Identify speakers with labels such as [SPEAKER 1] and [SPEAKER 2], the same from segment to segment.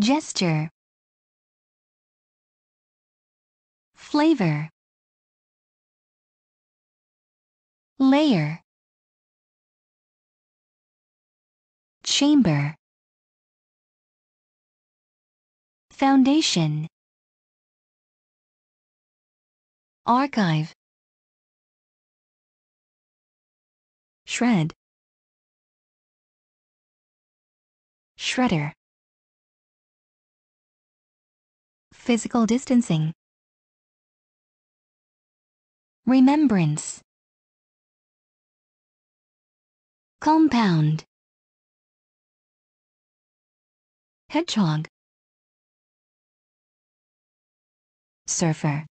[SPEAKER 1] Gesture Flavor Layer Chamber Foundation Archive Shred Shredder physical distancing. Remembrance. Compound. Hedgehog. Surfer.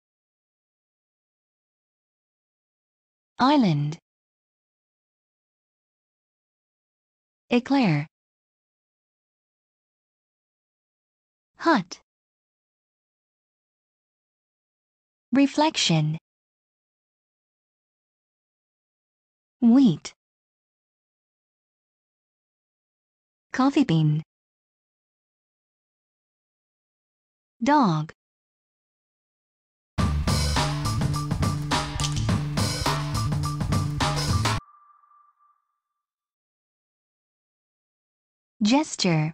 [SPEAKER 1] Island. Eclair. Hut. Reflection Wheat Coffee bean Dog Gesture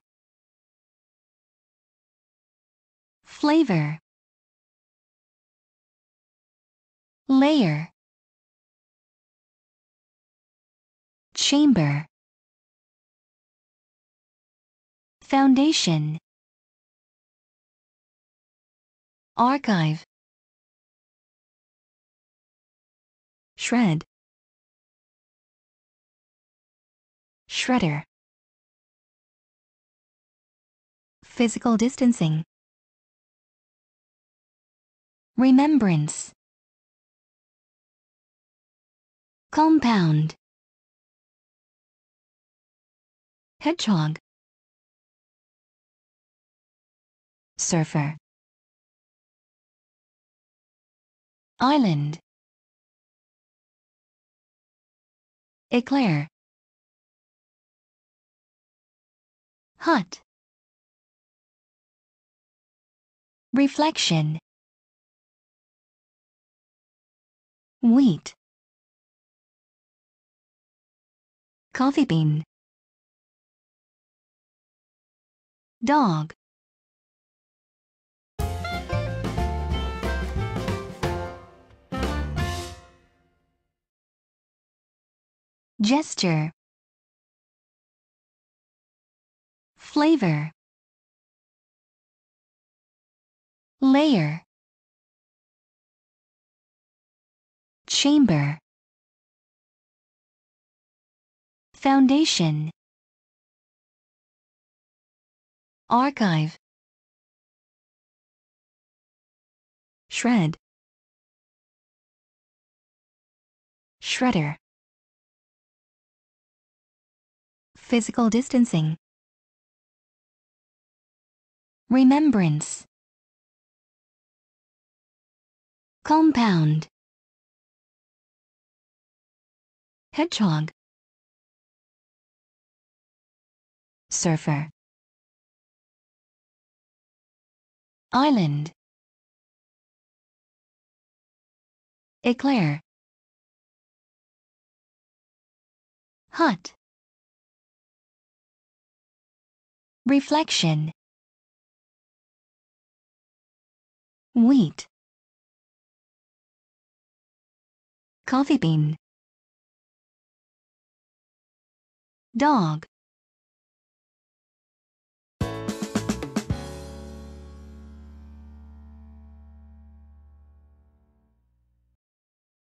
[SPEAKER 1] Flavor layer chamber foundation archive shred shredder physical distancing remembrance Compound Hedgehog Surfer Island Eclair Hut Reflection Wheat coffee bean dog gesture flavor layer chamber Foundation Archive Shred Shredder Physical distancing Remembrance Compound Hedgehog surfer island eclair hut reflection wheat coffee bean dog